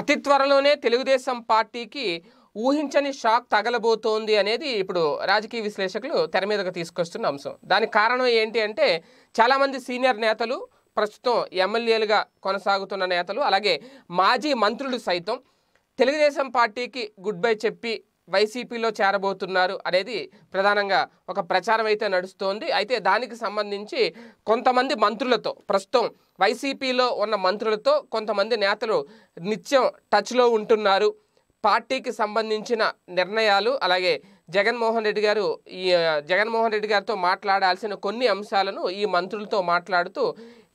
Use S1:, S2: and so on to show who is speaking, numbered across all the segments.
S1: అతి త్వరలోనే తెలుగుదేశం పార్టీకి ఊహించని షాక్ తగలబోతోంది అనేది ఇప్పుడు రాజకీయ విశ్లేషకులు తెర మీదకు తీసుకొస్తున్న అంశం దానికి కారణం ఏంటి అంటే చాలామంది సీనియర్ నేతలు ప్రస్తుతం ఎమ్మెల్యేలుగా కొనసాగుతున్న నేతలు అలాగే మాజీ మంత్రులు సైతం తెలుగుదేశం పార్టీకి గుడ్ బై చెప్పి వైసీపీలో చేరబోతున్నారు అనేది ప్రధానంగా ఒక ప్రచారం అయితే నడుస్తోంది అయితే దానికి సంబంధించి కొంతమంది మంత్రులతో ప్రస్తుతం వైసీపీలో ఉన్న మంత్రులతో కొంతమంది నేతలు నిత్యం టచ్లో ఉంటున్నారు పార్టీకి సంబంధించిన నిర్ణయాలు అలాగే జగన్మోహన్ రెడ్డి గారు ఈ జగన్మోహన్ రెడ్డి గారితో మాట్లాడాల్సిన కొన్ని అంశాలను ఈ మంత్రులతో మాట్లాడుతూ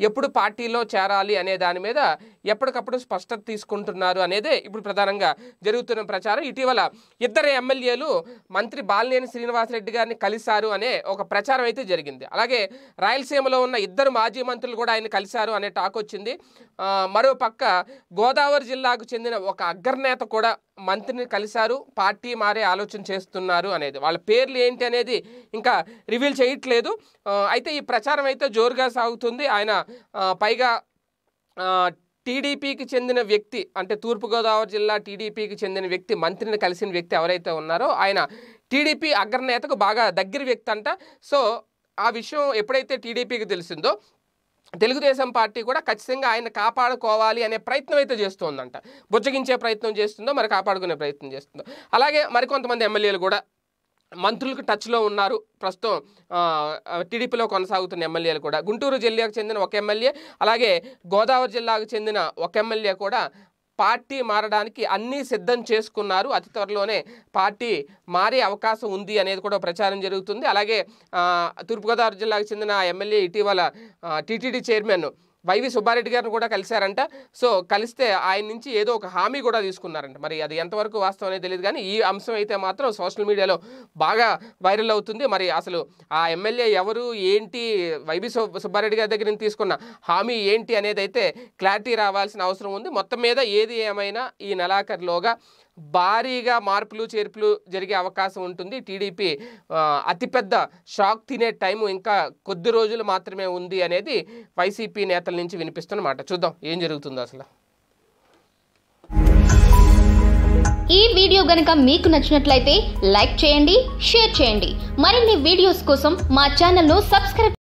S1: ఎప్పుడు పార్టీలో చేరాలి అనే దాని మీద ఎప్పటికప్పుడు స్పష్టత తీసుకుంటున్నారు అనేదే ఇప్పుడు ప్రధానంగా జరుగుతున్న ప్రచారం ఇటీవల ఇద్దరు ఎమ్మెల్యేలు మంత్రి బాలినేని శ్రీనివాసరెడ్డి గారిని కలిశారు అనే ఒక ప్రచారం అయితే జరిగింది అలాగే రాయలసీమలో ఉన్న ఇద్దరు మాజీ మంత్రులు కూడా ఆయన కలిశారు అనే టాక్ వచ్చింది మరో పక్క గోదావరి జిల్లాకు చెందిన ఒక అగ్రనేత కూడా మంత్రిని కలిశారు పార్టీ మారే ఆలోచన చేస్తున్నారు అనేది వాళ్ళ పేర్లు ఏంటి అనేది ఇంకా రివీల్ చేయట్లేదు అయితే ఈ ప్రచారం అయితే జోరుగా సాగుతుంది ఆయన పైగా టీడీపీకి చెందిన వ్యక్తి అంటే తూర్పుగోదావరి జిల్లా టీడీపీకి చెందిన వ్యక్తి మంత్రిని కలిసిన వ్యక్తి ఎవరైతే ఉన్నారో ఆయన టీడీపీ అగ్రనేతకు బాగా దగ్గర వ్యక్తి అంట సో ఆ విషయం ఎప్పుడైతే టీడీపీకి తెలిసిందో తెలుగుదేశం పార్టీ కూడా ఖచ్చితంగా ఆయన కాపాడుకోవాలి అనే ప్రయత్నం అయితే చేస్తోందంట బుజ్జగించే ప్రయత్నం చేస్తుందో మరి కాపాడుకునే ప్రయత్నం చేస్తుందో అలాగే మరికొంతమంది ఎమ్మెల్యేలు కూడా మంత్రులకు టచ్లో ఉన్నారు ప్రస్తుతం టీడీపీలో కొనసాగుతున్న ఎమ్మెల్యేలు కూడా గుంటూరు జిల్లాకు చెందిన ఒక ఎమ్మెల్యే అలాగే గోదావరి జిల్లాకు చెందిన ఒక ఎమ్మెల్యే కూడా పార్టీ మారడానికి అన్నీ సిద్ధం చేసుకున్నారు అతి త్వరలోనే పార్టీ మారే అవకాశం ఉంది అనేది కూడా ప్రచారం జరుగుతుంది అలాగే తూర్పుగోదావరి జిల్లాకు చెందిన ఎమ్మెల్యే ఇటీవల టీటీడీ చైర్మన్ వైవి సుబ్బారెడ్డి గారిని కూడా కలిశారంట సో కలిస్తే ఆయన నుంచి ఏదో ఒక హామీ కూడా తీసుకున్నారంట మరి అది ఎంతవరకు వాస్తవం అనేది తెలియదు కానీ ఈ అంశం అయితే మాత్రం సోషల్ మీడియాలో బాగా వైరల్ అవుతుంది మరి అసలు ఆ ఎమ్మెల్యే ఎవరు ఏంటి వైవి సుబ్బారెడ్డి గారి దగ్గర నుంచి తీసుకున్న హామీ ఏంటి అనేది అయితే క్లారిటీ రావాల్సిన అవసరం ఉంది మొత్తం మీద ఏది ఏమైనా ఈ నెలాఖరిలోగా భారీగా మార్పులు చేర్పులు జరిగే అవకాశం ఉంటుంది టీడీపీ అతిపెద్ద షాక్ తినే టైం ఇంకా కొద్ది రోజులు మాత్రమే ఉంది అనేది వైసీపీ నేతల నుంచి వినిపిస్తున్నమాట చూద్దాం ఏం జరుగుతుందో అసలు ఈ వీడియో గనుక మీకు నచ్చినట్లయితే లైక్ చేయండి షేర్ చేయండి మరిన్ని వీడియోస్ కోసం మా ఛానల్ను సబ్స్క్రైబ్